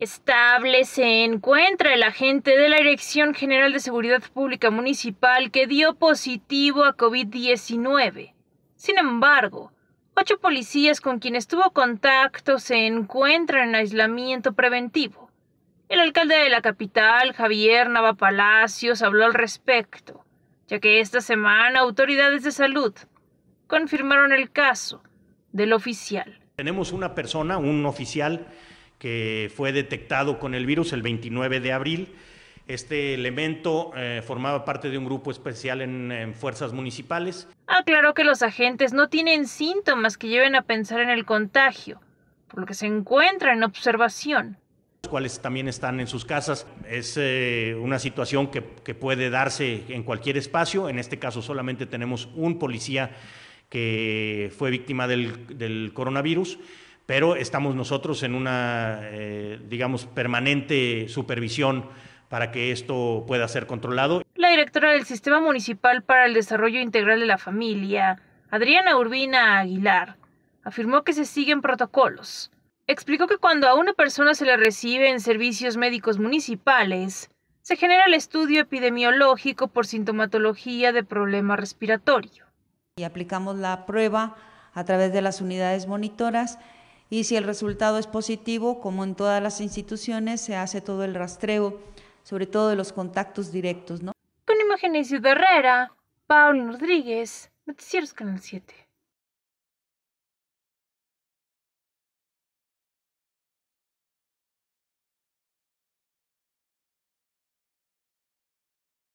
estable se encuentra el agente de la Dirección General de Seguridad Pública Municipal que dio positivo a COVID-19. Sin embargo, ocho policías con quienes tuvo contacto se encuentran en aislamiento preventivo. El alcalde de la capital, Javier Nava Palacios, habló al respecto, ya que esta semana autoridades de salud confirmaron el caso del oficial. Tenemos una persona, un oficial, que fue detectado con el virus el 29 de abril. Este elemento eh, formaba parte de un grupo especial en, fuerzas municipales. Aclaró ah, que los agentes no tienen síntomas que lleven a pensar en el contagio, por lo que se encuentra en observación. Los cuales también están en sus casas. Es eh, una situación que, que puede darse en cualquier espacio. En este caso solamente tenemos un policía que fue víctima del, del coronavirus pero estamos nosotros en una, eh, digamos, permanente supervisión para que esto pueda ser controlado. La directora del Sistema Municipal para el Desarrollo Integral de la Familia, Adriana Urbina Aguilar, afirmó que se siguen protocolos. Explicó que cuando a una persona se le recibe en servicios médicos municipales, se genera el estudio epidemiológico por sintomatología de problema respiratorio. Y aplicamos la prueba a través de las unidades monitoras y si el resultado es positivo, como en todas las instituciones, se hace todo el rastreo, sobre todo de los contactos directos, ¿no? Con imágenes de Herrera, Paul Rodríguez, Noticieros Canal 7.